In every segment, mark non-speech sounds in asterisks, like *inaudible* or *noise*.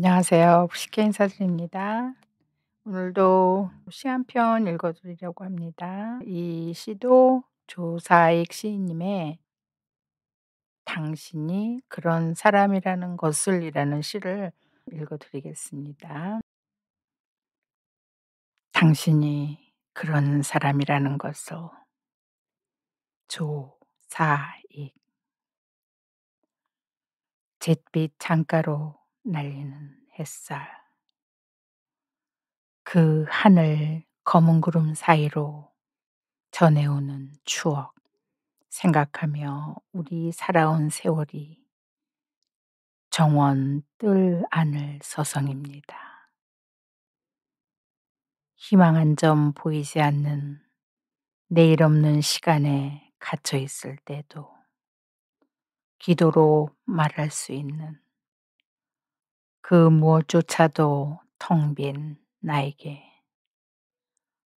안녕하세요. 쉽게 인사드립니다. 오늘도 시 한 편 읽어드리려고 합니다. 이 시도 조사익 시인님의 당신이 그런 사람이라는 것을 이라는 시를 읽어드리겠습니다. 당신이 그런 사람이라는 것을 조사익 잿빛 창가로 날리는 햇살. 그 하늘 검은 구름 사이로 전해오는 추억. 생각하며 우리 살아온 세월이 정원 뜰 안을 서성입니다. 희망 한점 보이지 않는 내일 없는 시간에 갇혀 있을 때도 기도로 말할 수 있는 그 무엇조차도 텅 빈 나에게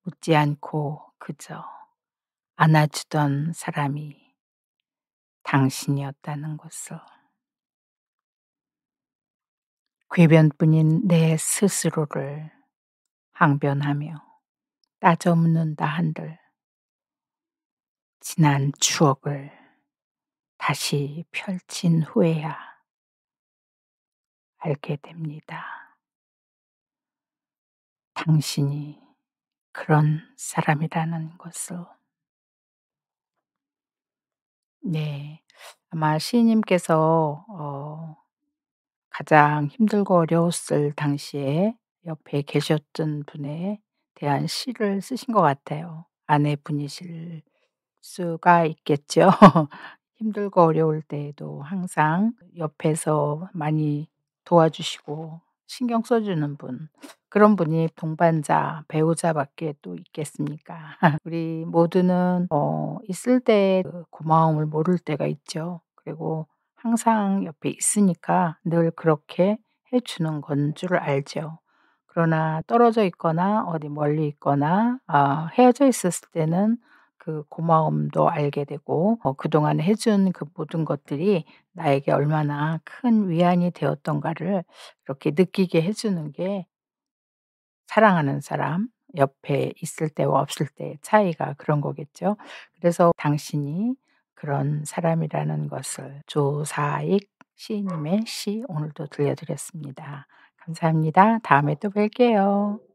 웃지 않고 그저 안아주던 사람이 당신이었다는 것을 괴변뿐인 내 스스로를 항변하며 따져 묻는다 한들 지난 추억을 다시 펼친 후에야 알게 됩니다. 당신이 그런 사람이라는 것을. 네. 아마 시인님께서 어 가장 힘들고 어려웠을 당시에 옆에 계셨던 분에 대한 시를 쓰신 것 같아요. 아내분이실 수가 있겠죠. *laughs* 힘들고 어려울 때에도 항상 옆에서 많이 도와주시고 신경 써주는 분 그런 분이 동반자, 배우자밖에 또 있겠습니까? *laughs* 우리 모두는 어, 있을 때 그 고마움을 모를 때가 있죠. 그리고 항상 옆에 있으니까 늘 그렇게 해주는 건 줄 알죠. 그러나 떨어져 있거나 어디 멀리 있거나 어, 헤어져 있었을 때는 그 고마움도 알게 되고 어 그동안 해준 그 모든 것들이 나에게 얼마나 큰 위안이 되었던가를 이렇게 느끼게 해 주는 게 사랑하는 사람 옆에 있을 때와 없을 때의 차이가 그런 거겠죠. 그래서 당신이 그런 사람이라는 것을 조사익 시인님의 시 오늘도 들려드렸습니다. 감사합니다. 다음에 또 뵐게요.